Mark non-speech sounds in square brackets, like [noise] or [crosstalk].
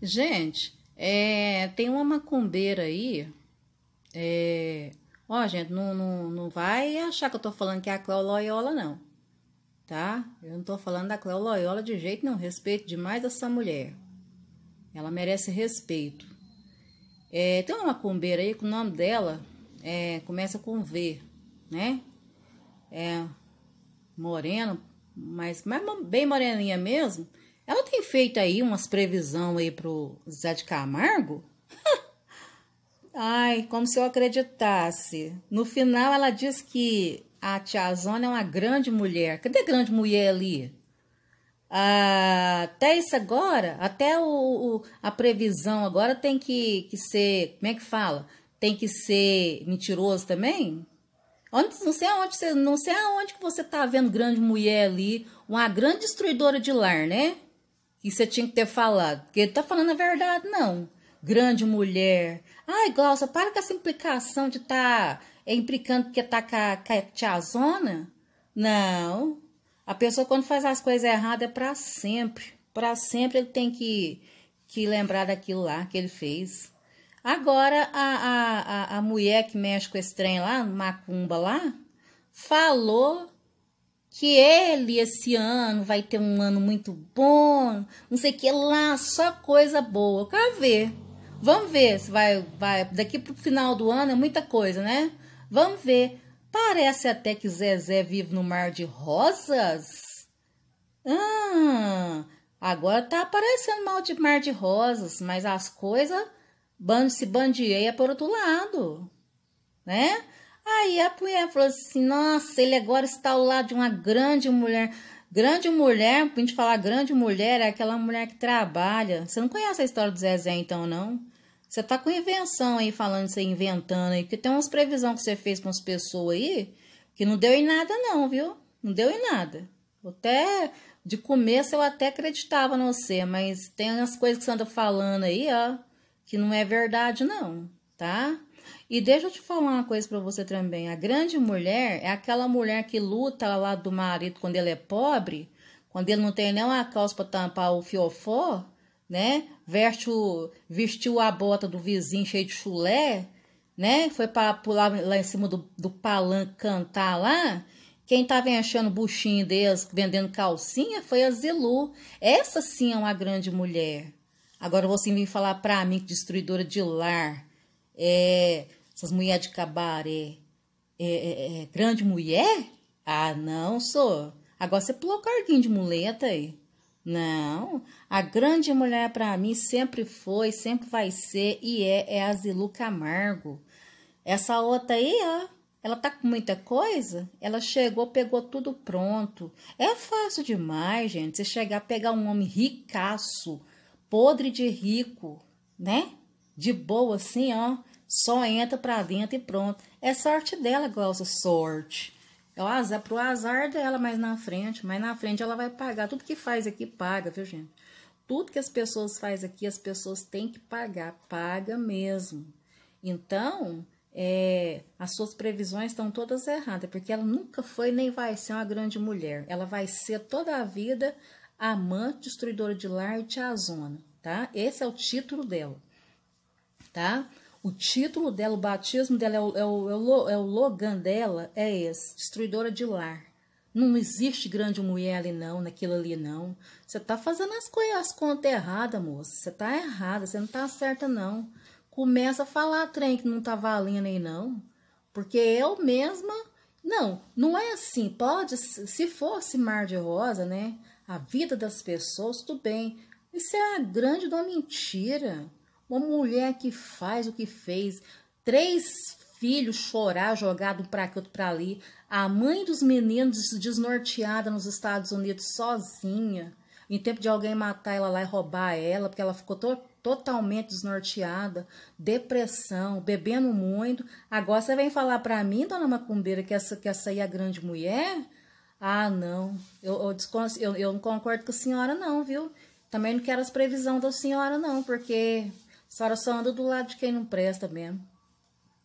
Gente, é, tem uma macumbeira aí. É, ó, gente, não, não, não vai achar que eu tô falando que é a Cléo Loyola, não. Tá? Eu não tô falando da Cléo Loyola de jeito nenhum. Respeito demais essa mulher. Ela merece respeito. É, tem uma macumbeira aí que o nome dela é, começa com V, né? É moreno, mas, mas bem moreninha mesmo feito aí umas previsão aí pro Zé de Camargo? [laughs] Ai, como se eu acreditasse. No final ela diz que a tia Zona é uma grande mulher. Cadê grande mulher ali? Ah, até isso agora, até o, o, a previsão agora tem que, que ser, como é que fala? Tem que ser mentiroso também? Onde, não sei aonde, não sei aonde que você tá vendo grande mulher ali, uma grande destruidora de lar, né? E você tinha que ter falado. Porque ele tá falando a verdade, não. Grande mulher. Ai, Glaucia, para com essa implicação de tá é, implicando porque tá com a, a tiazona. Não. A pessoa, quando faz as coisas erradas, é para sempre. Para sempre ele tem que, que lembrar daquilo lá que ele fez. Agora, a, a, a, a mulher que mexe com esse trem lá, macumba lá, falou que ele esse ano vai ter um ano muito bom, não sei o que lá, só coisa boa. Eu quero ver. Vamos ver se vai, vai. Daqui pro final do ano é muita coisa, né? Vamos ver. Parece até que Zezé vive no mar de rosas. Ah, agora tá aparecendo mal de mar de rosas, mas as coisas se bandeia por outro lado, né? Aí a mulher falou assim: nossa, ele agora está ao lado de uma grande mulher. Grande mulher, a gente falar grande mulher, é aquela mulher que trabalha. Você não conhece a história do Zezé, então, não? Você tá com invenção aí, falando, você inventando aí, porque tem umas previsões que você fez com as pessoas aí, que não deu em nada, não, viu? Não deu em nada. Até de começo eu até acreditava no você, mas tem umas coisas que você anda falando aí, ó, que não é verdade, não, tá? E deixa eu te falar uma coisa para você também. A grande mulher é aquela mulher que luta lá do marido quando ele é pobre, quando ele não tem nem uma calça para tampar o fiofó, né? Veste o, vestiu a bota do vizinho cheio de chulé, né? Foi para pular lá em cima do, do palanque cantar lá. Quem estava achando buchinho deles vendendo calcinha foi a Zilu. Essa sim é uma grande mulher. Agora você vem falar para mim que destruidora de lar, é, essas mulheres de cabaré, é é, é, é, grande mulher? Ah, não, sou. Agora você pulou carguinho de muleta aí. Não, a grande mulher para mim sempre foi, sempre vai ser e é, é a Zilu Camargo. Essa outra aí, ó, ela tá com muita coisa, ela chegou, pegou tudo pronto. É fácil demais, gente, você chegar, pegar um homem ricaço, podre de rico, né? de boa assim, ó, só entra para dentro e pronto. É sorte dela, Glaucia, sorte. É o azar, pro azar dela mais na frente, Mais na frente ela vai pagar. Tudo que faz aqui paga, viu, gente? Tudo que as pessoas faz aqui, as pessoas têm que pagar, paga mesmo. Então, é, as suas previsões estão todas erradas, porque ela nunca foi nem vai ser uma grande mulher. Ela vai ser toda a vida amante, destruidora de lar e tiazona, tá? Esse é o título dela tá? O título dela, o batismo dela, é o, é o, é, é o Logan dela, é esse, Destruidora de Lar. Não existe grande mulher ali não, naquilo ali não. Você tá fazendo as, coisas, as contas erradas, moça. Você tá errada, você não tá certa não. Começa a falar trem que não tá valendo aí não. Porque eu mesma... Não, não é assim. Pode, se fosse mar de rosa, né? A vida das pessoas, tudo bem. Isso é a grande de uma mentira. Uma mulher que faz o que fez, três filhos chorar, jogado um para aqui outro para ali, a mãe dos meninos desnorteada nos Estados Unidos sozinha, em tempo de alguém matar ela lá e roubar ela, porque ela ficou to totalmente desnorteada, depressão, bebendo muito. Agora você vem falar para mim, dona Macumbeira, que essa, que essa aí é a grande mulher? Ah, não, eu, eu, eu, eu não concordo com a senhora não, viu? Também não quero as previsões da senhora não, porque senhora só anda do lado de quem não presta mesmo.